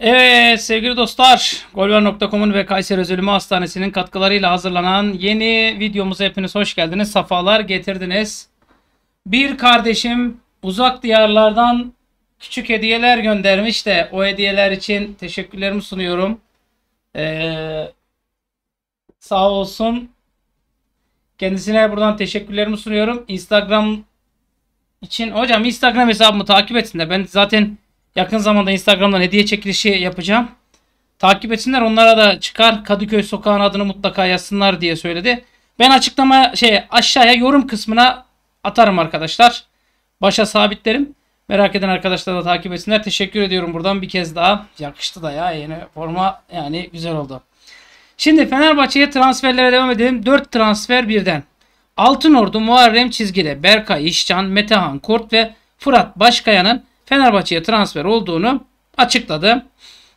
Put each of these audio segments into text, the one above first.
Evet sevgili dostlar golver.com'un ve Kayseri Özölümü Hastanesi'nin katkılarıyla hazırlanan yeni videomuza hepiniz hoş geldiniz. Safalar getirdiniz. Bir kardeşim uzak diyarlardan küçük hediyeler göndermiş de o hediyeler için teşekkürlerimi sunuyorum. Ee, sağ olsun. Kendisine buradan teşekkürlerimi sunuyorum. Instagram için hocam Instagram hesabımı takip etsin de ben zaten Yakın zamanda Instagram'dan hediye çekilişi yapacağım. Takip etsinler onlara da çıkar Kadıköy sokağın adını mutlaka yazsınlar diye söyledi. Ben açıklama şey aşağıya yorum kısmına atarım arkadaşlar. Başa sabitlerim. Merak eden arkadaşlar da takip etsinler. Teşekkür ediyorum buradan bir kez daha. Yakıştı da ya yeni forma yani güzel oldu. Şimdi Fenerbahçe'ye transferlere devam edelim. 4 transfer birden. Altınordu, Muharrem Çizgili, Berkay İşcan, Metehan Kurt ve Fırat Başkaya'nın Fenerbahçe'ye transfer olduğunu açıkladı.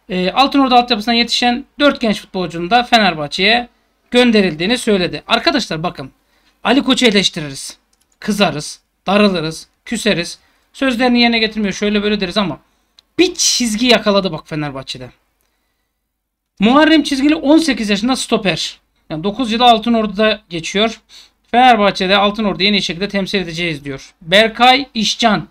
E, ee, Altınordu altyapısından yetişen 4 genç futbolcunun da Fenerbahçe'ye gönderildiğini söyledi. Arkadaşlar bakın Ali Koç'u eleştiririz. Kızarız, darılırız, küseriz. Sözlerini yerine getirmiyor şöyle böyle deriz ama bir çizgi yakaladı bak Fenerbahçe'de. Muharrem Çizgili 18 yaşında stoper. Yani 9 yılı Altınordu'da geçiyor. Fenerbahçe'de Altınordu'yu en iyi şekilde temsil edeceğiz diyor. Berkay İşcan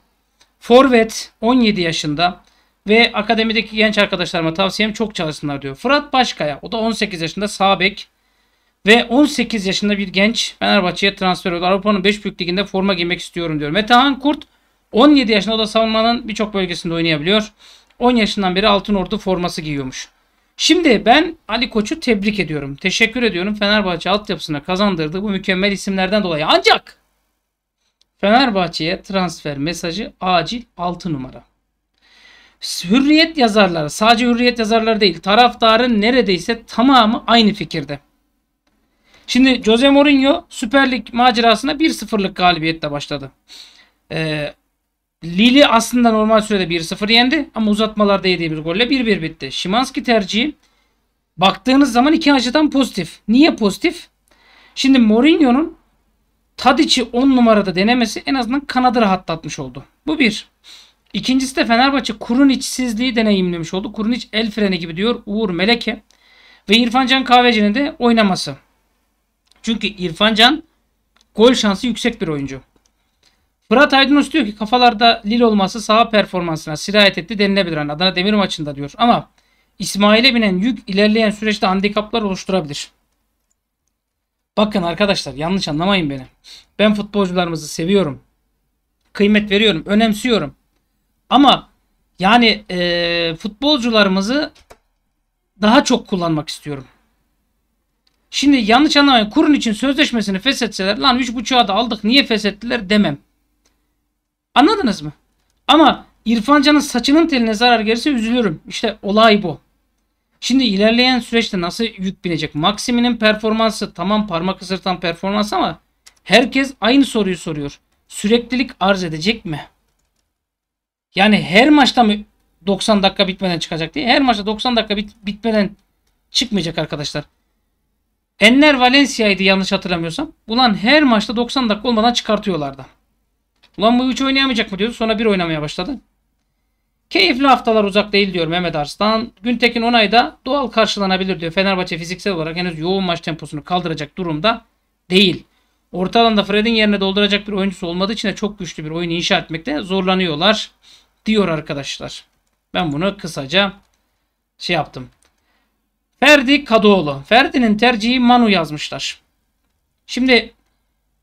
Forvet 17 yaşında ve akademideki genç arkadaşlarıma tavsiyem çok çalışsınlar diyor. Fırat Başkaya o da 18 yaşında Sabek ve 18 yaşında bir genç Fenerbahçe'ye transfer oldu. Avrupa'nın 5 büyük liginde forma giymek istiyorum diyor. Metehan Kurt 17 yaşında o da savunmanın birçok bölgesinde oynayabiliyor. 10 yaşından beri Altın Ordu forması giyiyormuş. Şimdi ben Ali Koç'u tebrik ediyorum. Teşekkür ediyorum Fenerbahçe altyapısına kazandırdığı bu mükemmel isimlerden dolayı. Ancak Fenerbahçe'ye transfer mesajı acil 6 numara. Hürriyet yazarları sadece hürriyet yazarları değil taraftarın neredeyse tamamı aynı fikirde. Şimdi Jose Mourinho Süper Lig macerasına 1-0'lık galibiyetle başladı. Ee, Lille aslında normal sürede 1-0 yendi ama uzatmalarda yediği bir golle 1-1 bitti. Şimanski tercihi baktığınız zaman iki açıdan pozitif. Niye pozitif? Şimdi Mourinho'nun Tadiç'i 10 numarada denemesi en azından kanadı rahatlatmış oldu. Bu bir. İkincisi de Fenerbahçe kurun içsizliği deneyimlemiş oldu. Kurun iç el freni gibi diyor Uğur Meleke. Ve İrfan Can Kahveci'nin de oynaması. Çünkü İrfan Can gol şansı yüksek bir oyuncu. Fırat Aydınos diyor ki kafalarda Lil olması saha performansına sirayet etti denilebilir. Yani Adana Demir maçında diyor. Ama İsmail'e binen yük ilerleyen süreçte handikaplar oluşturabilir. Bakın arkadaşlar yanlış anlamayın beni. Ben futbolcularımızı seviyorum. Kıymet veriyorum, önemsiyorum. Ama yani e, futbolcularımızı daha çok kullanmak istiyorum. Şimdi yanlış anlamayın. Kurun için sözleşmesini feshetseler lan 3.5'a da aldık niye feshettiler demem. Anladınız mı? Ama İrfan Can'ın saçının teline zarar gelirse üzülürüm. İşte olay bu. Şimdi ilerleyen süreçte nasıl yük binecek? Maximin'in performansı tamam parmak ısırtan performans ama herkes aynı soruyu soruyor. Süreklilik arz edecek mi? Yani her maçta mı 90 dakika bitmeden çıkacak diye. Her maçta 90 dakika bit bitmeden çıkmayacak arkadaşlar. Enner Valencia'ydı yanlış hatırlamıyorsam. Ulan her maçta 90 dakika olmadan çıkartıyorlardı. Ulan bu 3 oynayamayacak mı diyordu. Sonra 1 oynamaya başladı. Keyifli haftalar uzak değil diyor Mehmet Arslan. Güntekin Onay da doğal karşılanabilir diyor. Fenerbahçe fiziksel olarak henüz yoğun maç temposunu kaldıracak durumda değil. Orta alanda Fred'in yerine dolduracak bir oyuncusu olmadığı için de çok güçlü bir oyun inşa etmekte zorlanıyorlar diyor arkadaşlar. Ben bunu kısaca şey yaptım. Ferdi Kadıoğlu. Ferdi'nin tercihi Manu yazmışlar. Şimdi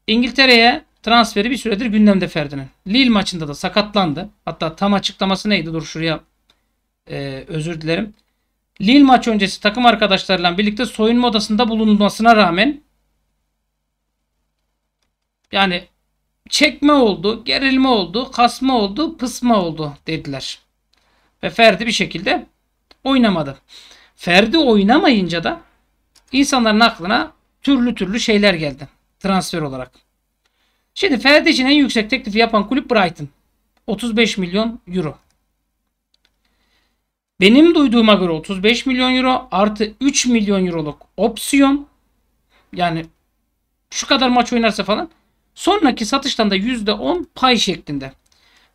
İngiltere'ye transferi bir süredir gündemde Ferdinand. Lille maçında da sakatlandı. Hatta tam açıklaması neydi? Dur şuraya e, özür dilerim. Lille maç öncesi takım arkadaşlarıyla birlikte soyunma odasında bulunmasına rağmen yani çekme oldu, gerilme oldu, kasma oldu, pısma oldu dediler. Ve Ferdi bir şekilde oynamadı. Ferdi oynamayınca da insanların aklına türlü türlü şeyler geldi transfer olarak. Şimdi Ferdi için en yüksek teklifi yapan kulüp Brighton. 35 milyon euro. Benim duyduğuma göre 35 milyon euro artı 3 milyon euroluk opsiyon yani şu kadar maç oynarsa falan sonraki satıştan da %10 pay şeklinde.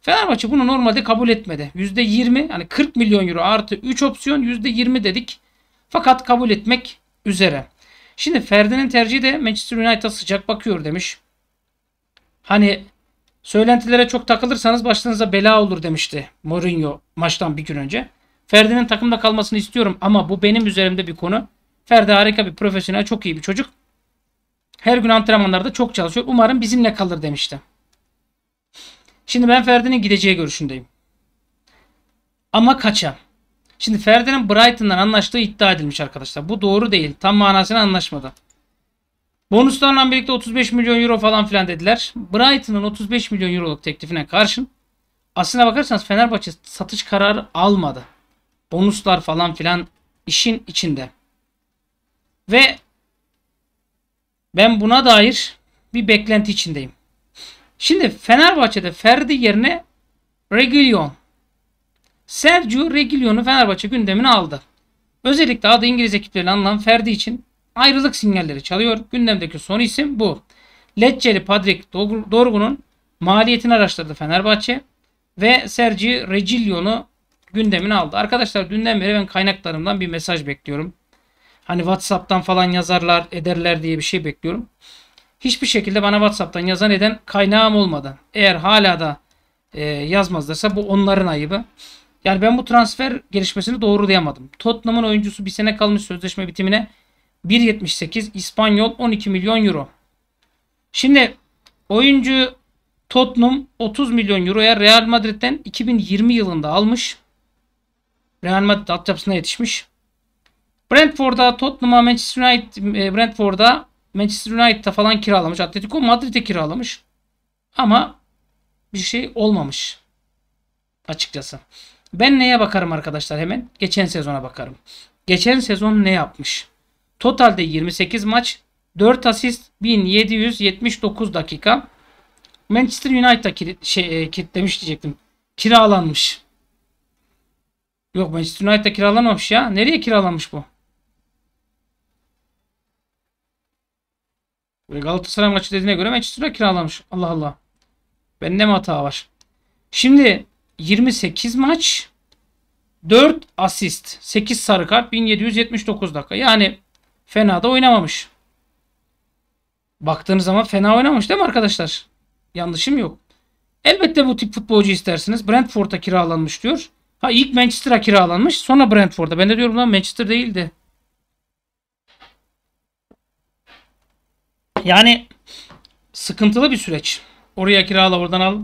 Fenerbahçe bunu normalde kabul etmedi. %20 yani 40 milyon euro artı 3 opsiyon %20 dedik. Fakat kabul etmek üzere. Şimdi Ferdi'nin tercihi de Manchester United'a sıcak bakıyor demiş. Hani söylentilere çok takılırsanız başınıza bela olur demişti Mourinho maçtan bir gün önce. Ferdi'nin takımda kalmasını istiyorum ama bu benim üzerimde bir konu. Ferdi harika bir profesyonel, çok iyi bir çocuk. Her gün antrenmanlarda çok çalışıyor. Umarım bizimle kalır demişti. Şimdi ben Ferdi'nin gideceği görüşündeyim. Ama kaça? Şimdi Ferdi'nin Brighton'dan anlaştığı iddia edilmiş arkadaşlar. Bu doğru değil. Tam manasını anlaşmadı. Bonuslarla birlikte 35 milyon euro falan filan dediler. Brighton'ın 35 milyon euroluk teklifine karşın aslına bakarsanız Fenerbahçe satış kararı almadı. Bonuslar falan filan işin içinde. Ve ben buna dair bir beklenti içindeyim. Şimdi Fenerbahçe'de Ferdi yerine Reguilon. Sergio Reguilon'u Fenerbahçe gündemine aldı. Özellikle adı İngiliz ekipleriyle anılan Ferdi için ayrılık sinyalleri çalıyor. Gündemdeki son isim bu. Lecce'li Patrick Dorgu'nun maliyetini araştırdı Fenerbahçe ve Sergi Regilion'u gündemine aldı. Arkadaşlar dünden beri ben kaynaklarımdan bir mesaj bekliyorum. Hani Whatsapp'tan falan yazarlar ederler diye bir şey bekliyorum. Hiçbir şekilde bana Whatsapp'tan yazan eden kaynağım olmadan. Eğer hala da e, yazmazlarsa bu onların ayıbı. Yani ben bu transfer gelişmesini doğrulayamadım. Tottenham'ın oyuncusu bir sene kalmış sözleşme bitimine 1.78 İspanyol 12 milyon euro. Şimdi oyuncu Tottenham 30 milyon euroya Real Madrid'den 2020 yılında almış. Real Madrid altyapısına yetişmiş. Brentford'a Tottenham'a Manchester United e, Brentford'a Manchester United'a falan kiralamış. Atletico Madrid'e kiralamış. Ama bir şey olmamış. Açıkçası. Ben neye bakarım arkadaşlar hemen? Geçen sezona bakarım. Geçen sezon ne yapmış? Totalde 28 maç, 4 asist, 1779 dakika. Manchester United'a kilit, şey, e, kilitlemiş diyecektim. Kiralanmış. Yok Manchester United'a kiralanmamış ya. Nereye kiralanmış bu? Galatasaray maçı dediğine göre Manchester'a kiralanmış. Allah Allah. Bende mi hata var? Şimdi 28 maç 4 asist 8 sarı kart 1779 dakika. Yani fena da oynamamış. Baktığınız zaman fena oynamamış değil mi arkadaşlar? Yanlışım yok. Elbette bu tip futbolcu istersiniz. Brentford'a kiralanmış diyor. Ha ilk Manchester'a kiralanmış sonra Brentford'a. Ben de diyorum lan Manchester değildi. Yani sıkıntılı bir süreç. Oraya kirala oradan al.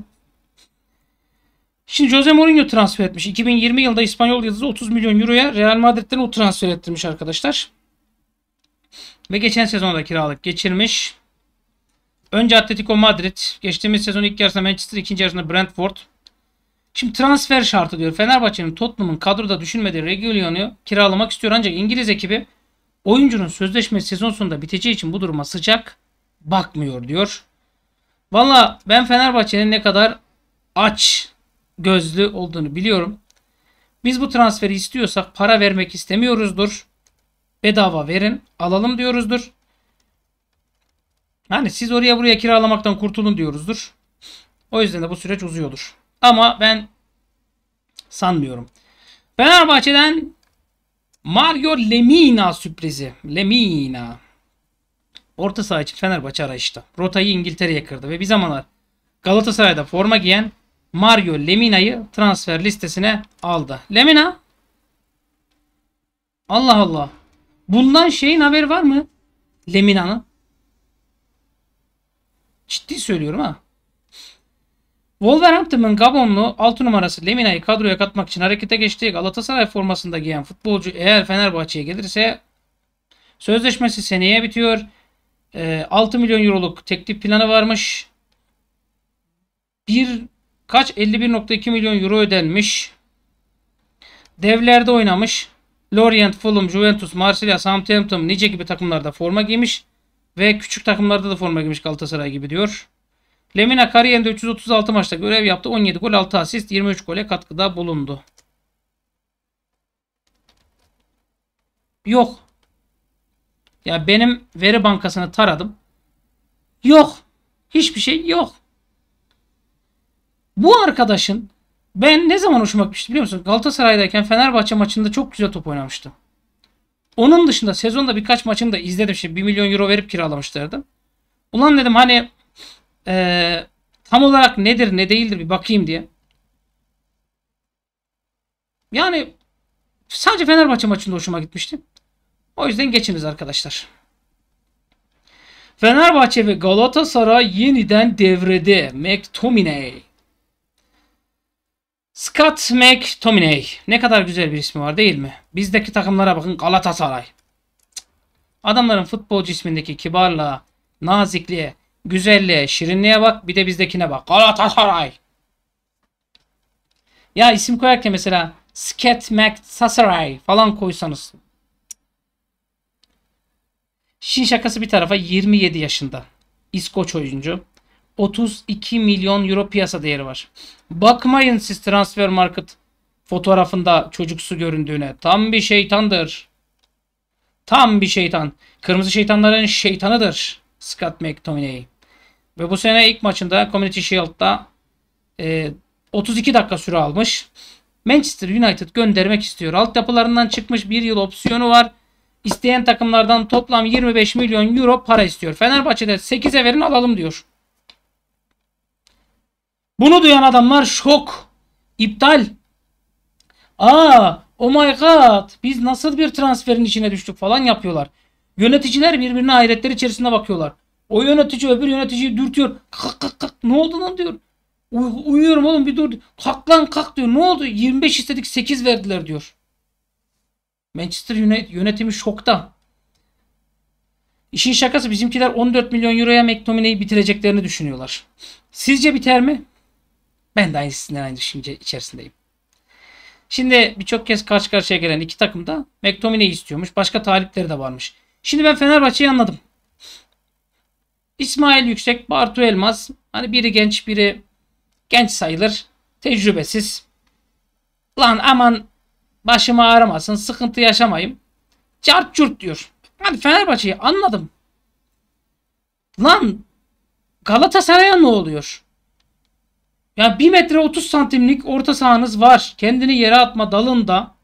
Şimdi Jose Mourinho transfer etmiş. 2020 yılında İspanyol yıldızı 30 milyon euroya Real Madrid'den o transfer ettirmiş arkadaşlar. Ve geçen sezonda kiralık geçirmiş. Önce Atletico Madrid. Geçtiğimiz sezon ilk yarısında Manchester, ikinci yarısında Brentford. Şimdi transfer şartı diyor. Fenerbahçe'nin Tottenham'ın kadroda düşünmediği Reguilon'u kiralamak istiyor. Ancak İngiliz ekibi oyuncunun sözleşmesi sezon sonunda biteceği için bu duruma sıcak bakmıyor diyor. Valla ben Fenerbahçe'nin ne kadar aç gözlü olduğunu biliyorum. Biz bu transferi istiyorsak para vermek istemiyoruzdur bedava verin alalım diyoruzdur. Yani siz oraya buraya kiralamaktan kurtulun diyoruzdur. O yüzden de bu süreç uzuyordur. Ama ben sanmıyorum. Fenerbahçe'den Mario Lemina sürprizi. Lemina. Orta saha için Fenerbahçe arayışta. Rotayı İngiltere'ye kırdı ve bir zamanlar Galatasaray'da forma giyen Mario Lemina'yı transfer listesine aldı. Lemina Allah Allah. Bulunan şeyin haber var mı? Lemina'nın. Ciddi söylüyorum ha. Wolverhampton'ın Gabonlu 6 numarası Lemina'yı kadroya katmak için harekete geçti. Galatasaray formasında giyen futbolcu eğer Fenerbahçe'ye gelirse sözleşmesi seneye bitiyor. 6 ee, milyon euroluk teklif planı varmış. Bir kaç 51.2 milyon euro ödenmiş. Devlerde oynamış. Lorient, Fulham, Juventus, Marsilya, Southampton, Nice gibi takımlarda forma giymiş. Ve küçük takımlarda da forma giymiş Galatasaray gibi diyor. Lemina kariyerinde 336 maçta görev yaptı. 17 gol 6 asist 23 gole katkıda bulundu. Yok. Ya benim veri bankasını taradım. Yok. Hiçbir şey yok. Bu arkadaşın ben ne zaman hoşuma gitmişti biliyor musun? Galatasaray'dayken Fenerbahçe maçında çok güzel top oynamıştı. Onun dışında sezonda birkaç maçını da izledim. şey 1 milyon euro verip kiralamışlardı. Ulan dedim hani e, tam olarak nedir ne değildir bir bakayım diye. Yani sadece Fenerbahçe maçında hoşuma gitmişti. O yüzden geçiniz arkadaşlar. Fenerbahçe ve Galatasaray yeniden devrede. McTominay. Scott McTominay. Ne kadar güzel bir ismi var değil mi? Bizdeki takımlara bakın Galatasaray. Adamların futbol cismindeki kibarlığa, nazikliğe, güzelliğe, şirinliğe bak. Bir de bizdekine bak. Galatasaray. Ya isim koyarken mesela Scott McSasaray falan koysanız. Şin şakası bir tarafa 27 yaşında. İskoç oyuncu. 32 milyon euro piyasa değeri var. Bakmayın siz transfer market fotoğrafında çocuksu göründüğüne. Tam bir şeytandır. Tam bir şeytan. Kırmızı şeytanların şeytanıdır Scott McTominay. Ve bu sene ilk maçında Community Shield'da e, 32 dakika süre almış. Manchester United göndermek istiyor. Altyapılarından çıkmış bir yıl opsiyonu var. İsteyen takımlardan toplam 25 milyon euro para istiyor. Fenerbahçe'de 8'e verin alalım diyor. Bunu duyan adamlar şok. İptal. Aa, oh my god biz nasıl bir transferin içine düştük falan yapıyorlar. Yöneticiler birbirine hayretler içerisinde bakıyorlar. O yönetici öbür yöneticiyi dürtüyor. Kalk kalk kalk ne oldu lan diyor. Uy uyuyorum oğlum bir dur. Kalk lan kalk diyor. Ne oldu? 25 istedik 8 verdiler diyor. Manchester yönet yönetimi şokta. İşin şakası bizimkiler 14 milyon euroya McTominay'i bitireceklerini düşünüyorlar. Sizce biter mi? Ben de aynı sizinle aynı düşünce içerisindeyim. Şimdi birçok kez karşı karşıya gelen iki takım da McTominay'i istiyormuş. Başka talipleri de varmış. Şimdi ben Fenerbahçe'yi anladım. İsmail Yüksek, Bartu Elmas. Hani biri genç biri genç sayılır. Tecrübesiz. Lan aman başımı ağrımasın. Sıkıntı yaşamayayım. Cart curt diyor. Hadi Fenerbahçe'yi anladım. Lan Galatasaray'a ne oluyor? Ya 1 metre 30 santimlik orta sahanız var. Kendini yere atma dalında.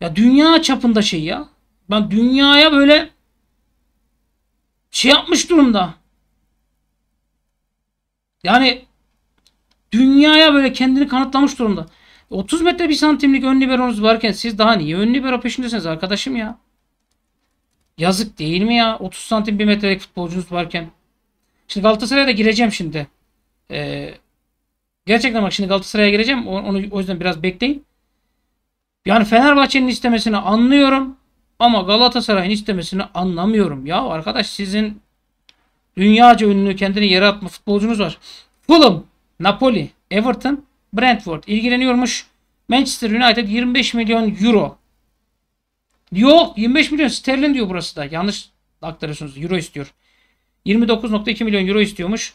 Ya dünya çapında şey ya. Ben dünyaya böyle şey yapmış durumda. Yani dünyaya böyle kendini kanıtlamış durumda. 30 metre bir santimlik ön liberonuz varken siz daha niye ön libero peşindesiniz arkadaşım ya? Yazık değil mi ya? 30 santim bir metrelik futbolcunuz varken. Şimdi Galatasaray'a da gireceğim şimdi. Ee, Gerçekten bak şimdi Galatasaray'a geleceğim. Onu, o yüzden biraz bekleyin. Yani Fenerbahçe'nin istemesini anlıyorum. Ama Galatasaray'ın istemesini anlamıyorum. Ya arkadaş sizin dünyaca ünlü kendini yere atma futbolcunuz var. Fulham, Napoli, Everton, Brentford ilgileniyormuş. Manchester United 25 milyon euro. Yok 25 milyon sterlin diyor burası da. Yanlış aktarıyorsunuz. Euro istiyor. 29.2 milyon euro istiyormuş.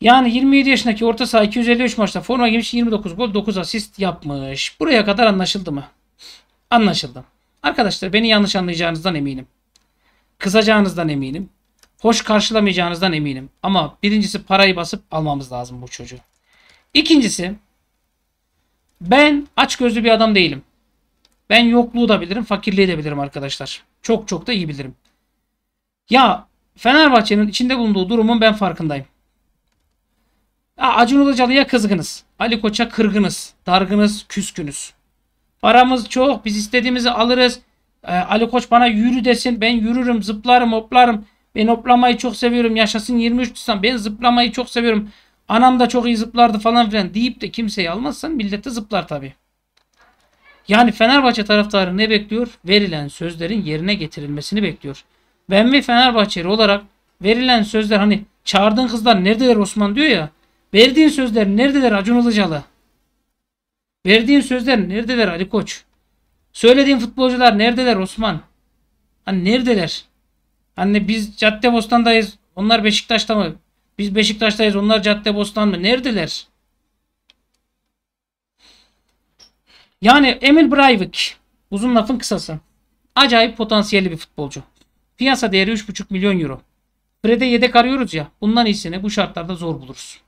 Yani 27 yaşındaki orta saha 253 maçta forma giymiş 29 gol 9 asist yapmış. Buraya kadar anlaşıldı mı? Anlaşıldı. Arkadaşlar beni yanlış anlayacağınızdan eminim. Kızacağınızdan eminim. Hoş karşılamayacağınızdan eminim. Ama birincisi parayı basıp almamız lazım bu çocuğu. İkincisi ben açgözlü bir adam değilim. Ben yokluğu da bilirim, fakirliği de bilirim arkadaşlar. Çok çok da iyi bilirim. Ya Fenerbahçe'nin içinde bulunduğu durumun ben farkındayım. Acun Ilıcalı'ya kızgınız. Ali Koç'a kırgınız. Dargınız, küskünüz. Paramız çok. Biz istediğimizi alırız. Ee, Ali Koç bana yürü desin. Ben yürürüm, zıplarım, hoplarım. Ben hoplamayı çok seviyorum. Yaşasın 23 Nisan. Ben zıplamayı çok seviyorum. Anam da çok iyi zıplardı falan filan deyip de kimseyi almazsan millet de zıplar tabii. Yani Fenerbahçe taraftarı ne bekliyor? Verilen sözlerin yerine getirilmesini bekliyor. Ben ve Fenerbahçeli olarak verilen sözler hani çağırdığın kızlar neredeler Osman diyor ya. Verdiğin sözler neredeler Acun Ilıcalı? Verdiğin sözler neredeler Ali Koç? Söylediğin futbolcular neredeler Osman? Hani neredeler? Hani biz Caddebostan'dayız. Onlar Beşiktaş'ta mı? Biz Beşiktaş'tayız. Onlar Caddebostan mı? Neredeler? Yani Emil Breivik uzun lafın kısası. Acayip potansiyelli bir futbolcu. Piyasa değeri 3,5 milyon euro. Fred'e yedek arıyoruz ya. Bundan iyisini bu şartlarda zor buluruz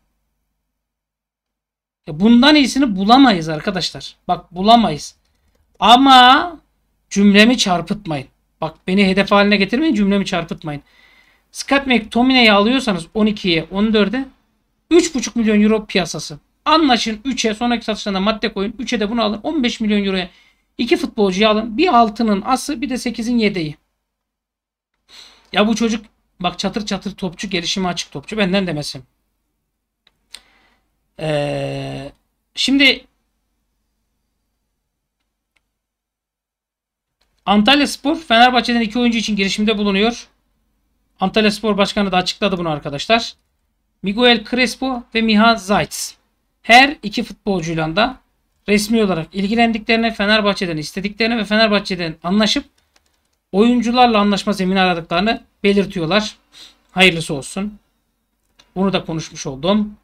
bundan iyisini bulamayız arkadaşlar. Bak bulamayız. Ama cümlemi çarpıtmayın. Bak beni hedef haline getirmeyin cümlemi çarpıtmayın. Scott McTominay'i alıyorsanız 12'ye 14'e 3,5 milyon euro piyasası. Anlaşın 3'e sonraki satışlarına madde koyun. 3'e de bunu alın. 15 milyon euroya iki futbolcuyu alın. Bir altının ası bir de 8'in yedeği. Ya bu çocuk bak çatır çatır topçu gelişimi açık topçu benden demesin. Ee, şimdi Antalya Spor Fenerbahçe'den iki oyuncu için girişimde bulunuyor. Antalya Spor Başkanı da açıkladı bunu arkadaşlar. Miguel Crespo ve Miha Zaitz. Her iki futbolcuyla da resmi olarak ilgilendiklerini, Fenerbahçe'den istediklerini ve Fenerbahçe'den anlaşıp oyuncularla anlaşma zemini aradıklarını belirtiyorlar. Hayırlısı olsun. Bunu da konuşmuş oldum.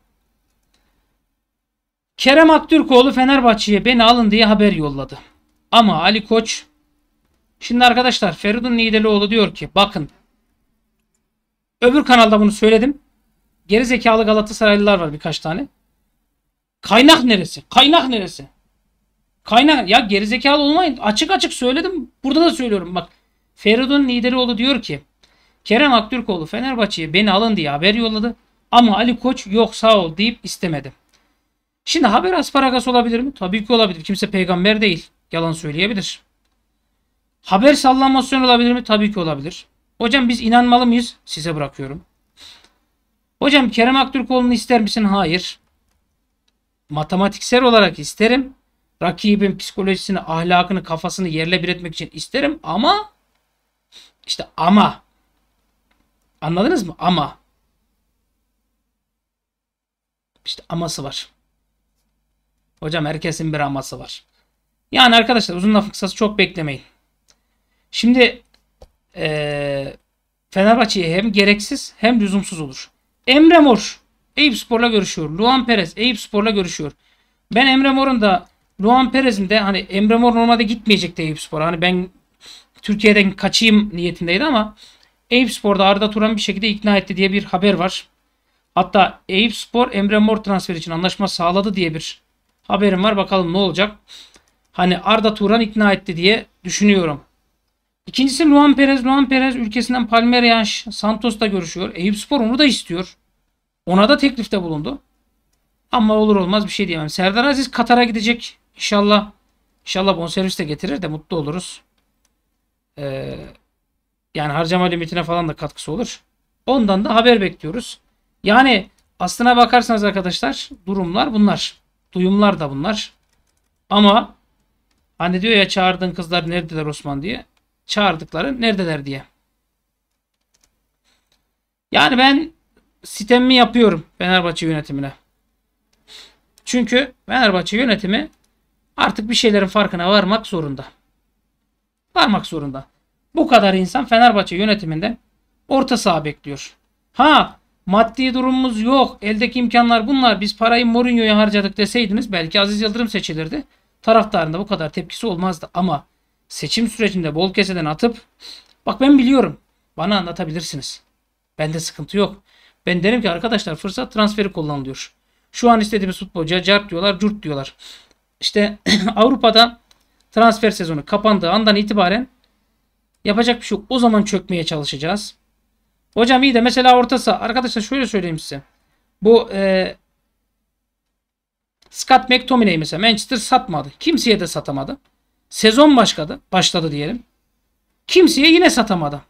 Kerem Aktürkoğlu Fenerbahçe'ye beni alın diye haber yolladı. Ama Ali Koç Şimdi arkadaşlar Feridun Nideloğlu diyor ki bakın öbür kanalda bunu söyledim. Geri zekalı Galatasaraylılar var birkaç tane. Kaynak neresi? Kaynak neresi? Kaynak ya geri zekalı olmayın. Açık açık söyledim. Burada da söylüyorum bak. Feridun Nideloğlu diyor ki Kerem Aktürkoğlu Fenerbahçe'ye beni alın diye haber yolladı. Ama Ali Koç yok sağ ol deyip istemedi. Şimdi haber asparagas olabilir mi? Tabii ki olabilir. Kimse peygamber değil. Yalan söyleyebilir. Haber sallamasyon olabilir mi? Tabii ki olabilir. Hocam biz inanmalı mıyız? Size bırakıyorum. Hocam Kerem Aktürkoğlu'nu ister misin? Hayır. Matematiksel olarak isterim. Rakibin psikolojisini, ahlakını, kafasını yerle bir etmek için isterim ama işte ama anladınız mı? Ama İşte aması var. Hocam herkesin bir aması var. Yani arkadaşlar uzun lafın kısası çok beklemeyin. Şimdi ee, Fenerbahçe'ye hem gereksiz hem lüzumsuz olur. Emre Mor Eyüp Spor'la görüşüyor. Luan Perez Eyüp Spor'la görüşüyor. Ben Emre Mor'un da Luan Perez'in de hani Emre Mor normalde gitmeyecekti Eyüp Spor'a. Hani ben Türkiye'den kaçayım niyetindeydi ama Eyüp Spor'da Arda Turan bir şekilde ikna etti diye bir haber var. Hatta Eyüp Spor Emre Mor transferi için anlaşma sağladı diye bir haberim var. Bakalım ne olacak. Hani Arda Turan ikna etti diye düşünüyorum. İkincisi Luan Perez. Luan Perez ülkesinden Palmeiras Santos'ta görüşüyor. Eyüp Spor onu da istiyor. Ona da teklifte bulundu. Ama olur olmaz bir şey diyemem. Serdar Aziz Katar'a gidecek. İnşallah inşallah bonservis de getirir de mutlu oluruz. Ee, yani harcama limitine falan da katkısı olur. Ondan da haber bekliyoruz. Yani aslına bakarsanız arkadaşlar durumlar bunlar. Duyumlar da bunlar. Ama hani diyor ya çağırdığın kızlar neredeler Osman diye. Çağırdıkları neredeler diye. Yani ben sitemimi yapıyorum Fenerbahçe yönetimine. Çünkü Fenerbahçe yönetimi artık bir şeylerin farkına varmak zorunda. Varmak zorunda. Bu kadar insan Fenerbahçe yönetiminde orta saha bekliyor. Ha Maddi durumumuz yok. Eldeki imkanlar bunlar. Biz parayı Mourinho'ya harcadık deseydiniz belki Aziz Yıldırım seçilirdi. Taraftarında bu kadar tepkisi olmazdı ama seçim sürecinde bol keseden atıp bak ben biliyorum bana anlatabilirsiniz. Bende sıkıntı yok. Ben derim ki arkadaşlar fırsat transferi kullanılıyor. Şu an istediğimiz futbolcuya cart diyorlar, curt diyorlar. İşte Avrupa'da transfer sezonu kapandığı andan itibaren yapacak bir şey yok. O zaman çökmeye çalışacağız. Hocam iyi de mesela orta saha. Arkadaşlar şöyle söyleyeyim size. Bu e, Scott McTominay mesela Manchester satmadı. Kimseye de satamadı. Sezon başladı, başladı diyelim. Kimseye yine satamadı.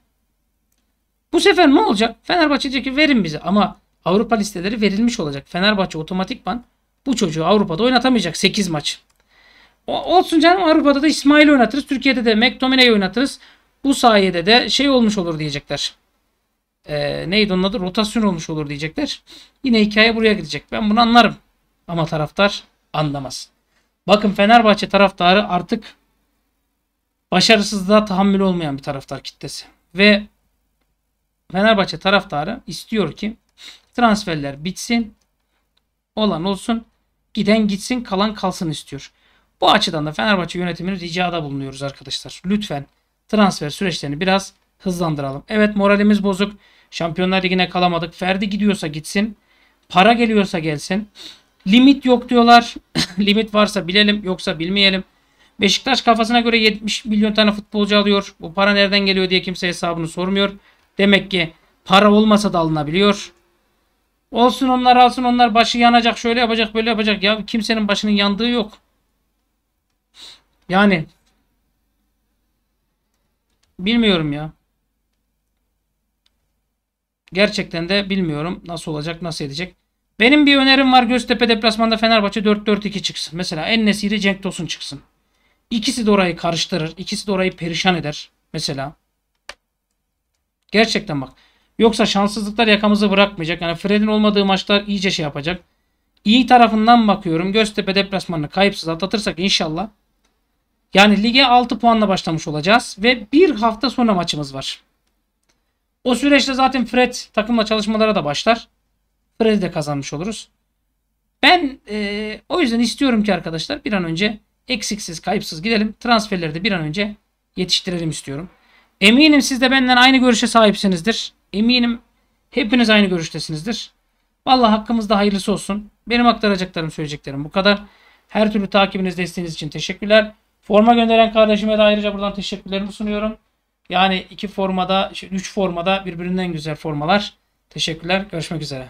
Bu sefer ne olacak? Fenerbahçe diyecek ki verin bize ama Avrupa listeleri verilmiş olacak. Fenerbahçe otomatikman bu çocuğu Avrupa'da oynatamayacak 8 maç. O, olsun canım Avrupa'da da İsmail oynatırız. Türkiye'de de McTominay oynatırız. Bu sayede de şey olmuş olur diyecekler e, neydi onun adı rotasyon olmuş olur diyecekler. Yine hikaye buraya gidecek. Ben bunu anlarım. Ama taraftar anlamaz. Bakın Fenerbahçe taraftarı artık başarısızlığa tahammül olmayan bir taraftar kitlesi. Ve Fenerbahçe taraftarı istiyor ki transferler bitsin. Olan olsun. Giden gitsin kalan kalsın istiyor. Bu açıdan da Fenerbahçe yönetimini ricada bulunuyoruz arkadaşlar. Lütfen transfer süreçlerini biraz hızlandıralım. Evet moralimiz bozuk. Şampiyonlar Ligi'ne kalamadık. Ferdi gidiyorsa gitsin. Para geliyorsa gelsin. Limit yok diyorlar. Limit varsa bilelim yoksa bilmeyelim. Beşiktaş kafasına göre 70 milyon tane futbolcu alıyor. Bu para nereden geliyor diye kimse hesabını sormuyor. Demek ki para olmasa da alınabiliyor. Olsun onlar alsın onlar başı yanacak şöyle yapacak böyle yapacak. Ya kimsenin başının yandığı yok. Yani bilmiyorum ya. Gerçekten de bilmiyorum nasıl olacak nasıl edecek. Benim bir önerim var Göztepe deplasmanda Fenerbahçe 4-4-2 çıksın. Mesela En Nesiri Cenk Tosun çıksın. İkisi de orayı karıştırır. İkisi de orayı perişan eder. Mesela. Gerçekten bak. Yoksa şanssızlıklar yakamızı bırakmayacak. Yani Fred'in olmadığı maçlar iyice şey yapacak. İyi tarafından bakıyorum. Göztepe deplasmanını kayıpsız atlatırsak inşallah. Yani lige 6 puanla başlamış olacağız. Ve bir hafta sonra maçımız var. O süreçte zaten Fred takımla çalışmalara da başlar. Fred'i de kazanmış oluruz. Ben e, o yüzden istiyorum ki arkadaşlar bir an önce eksiksiz kayıpsız gidelim. Transferleri de bir an önce yetiştirelim istiyorum. Eminim siz de benden aynı görüşe sahipsinizdir. Eminim hepiniz aynı görüştesinizdir. Vallahi hakkımızda hayırlısı olsun. Benim aktaracaklarım söyleyeceklerim bu kadar. Her türlü takibiniz desteğiniz için teşekkürler. Forma gönderen kardeşime de ayrıca buradan teşekkürlerimi sunuyorum. Yani iki formada, şey, üç formada birbirinden güzel formalar. Teşekkürler. Görüşmek üzere.